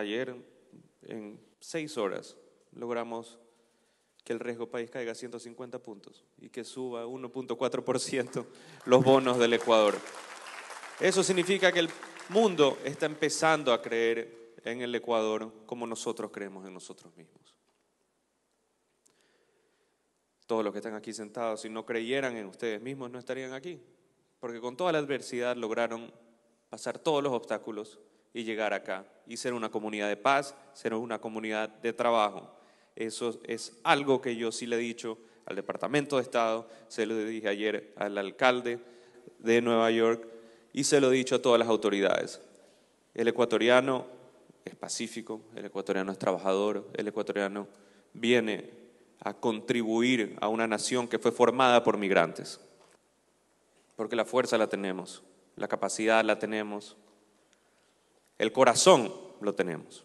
Ayer, en seis horas, logramos que el riesgo país caiga a 150 puntos y que suba 1.4% los bonos del Ecuador. Eso significa que el mundo está empezando a creer en el Ecuador como nosotros creemos en nosotros mismos. Todos los que están aquí sentados, si no creyeran en ustedes mismos, no estarían aquí, porque con toda la adversidad lograron pasar todos los obstáculos y llegar acá y ser una comunidad de paz, ser una comunidad de trabajo. Eso es algo que yo sí le he dicho al Departamento de Estado, se lo dije ayer al alcalde de Nueva York y se lo he dicho a todas las autoridades. El ecuatoriano es pacífico, el ecuatoriano es trabajador, el ecuatoriano viene a contribuir a una nación que fue formada por migrantes, porque la fuerza la tenemos, la capacidad la tenemos, el corazón lo tenemos.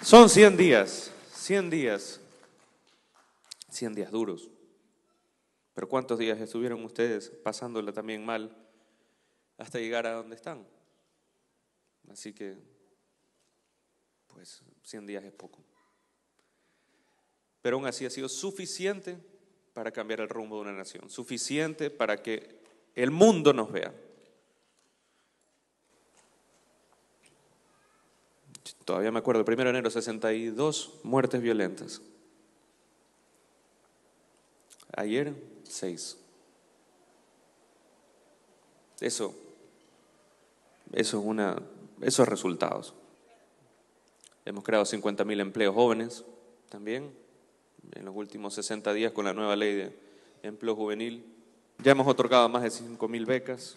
Son 100 días, 100 días, 100 días duros. Pero ¿cuántos días estuvieron ustedes pasándola también mal hasta llegar a donde están? Así que, pues, 100 días es poco. Pero aún así ha sido suficiente para cambiar el rumbo de una nación, suficiente para que el mundo nos vea. todavía me acuerdo, el 1 de enero, 62 muertes violentas. Ayer, 6. Eso, eso es una, esos resultados. Hemos creado 50.000 empleos jóvenes también en los últimos 60 días con la nueva ley de empleo juvenil. Ya hemos otorgado más de 5.000 becas.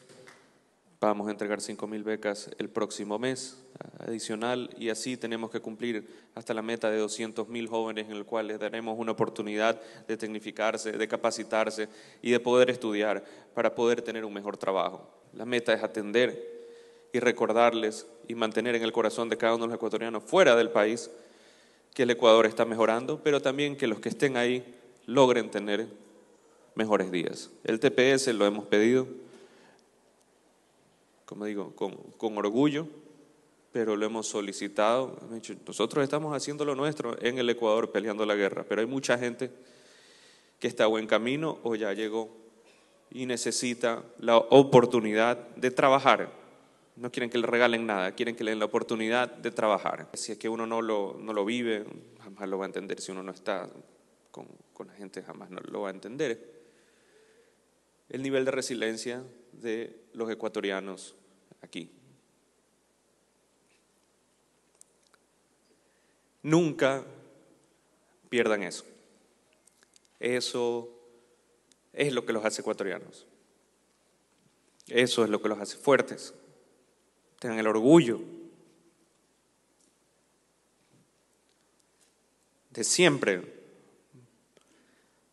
Vamos a entregar 5.000 becas el próximo mes adicional y así tenemos que cumplir hasta la meta de 200.000 jóvenes en el cual les daremos una oportunidad de tecnificarse, de capacitarse y de poder estudiar para poder tener un mejor trabajo. La meta es atender y recordarles y mantener en el corazón de cada uno de los ecuatorianos fuera del país que el Ecuador está mejorando, pero también que los que estén ahí logren tener mejores días. El TPS lo hemos pedido como digo, con, orgullo, pero lo hemos solicitado. Nosotros estamos haciendo lo nuestro en el Ecuador peleando la guerra, pero hay mucha gente que está a buen camino o ya llegó y necesita la oportunidad de trabajar. No quieren que le regalen nada, quieren que le den la oportunidad de trabajar. Si es que uno no lo, no lo vive, jamás lo va a entender. Si uno no está con, con la gente, jamás lo va a entender el nivel de resiliencia de los ecuatorianos aquí. Nunca pierdan eso. Eso es lo que los hace ecuatorianos. Eso es lo que los hace fuertes. Tengan el orgullo de siempre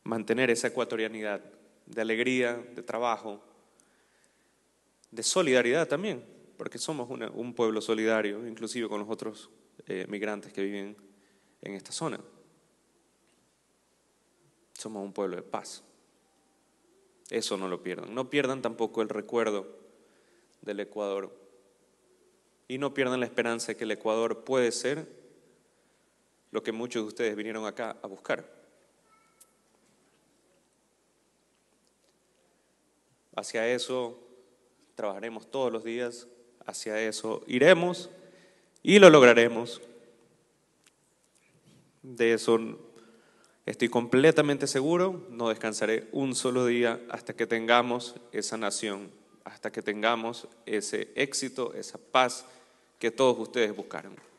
mantener esa ecuatorianidad de alegría, de trabajo, de solidaridad también, porque somos un pueblo solidario, inclusive con los otros eh, migrantes que viven en esta zona. Somos un pueblo de paz. Eso no lo pierdan. No pierdan tampoco el recuerdo del Ecuador. Y no pierdan la esperanza de que el Ecuador puede ser lo que muchos de ustedes vinieron acá a buscar. Hacia eso trabajaremos todos los días, hacia eso iremos y lo lograremos. De eso estoy completamente seguro, no descansaré un solo día hasta que tengamos esa nación, hasta que tengamos ese éxito, esa paz que todos ustedes buscaron.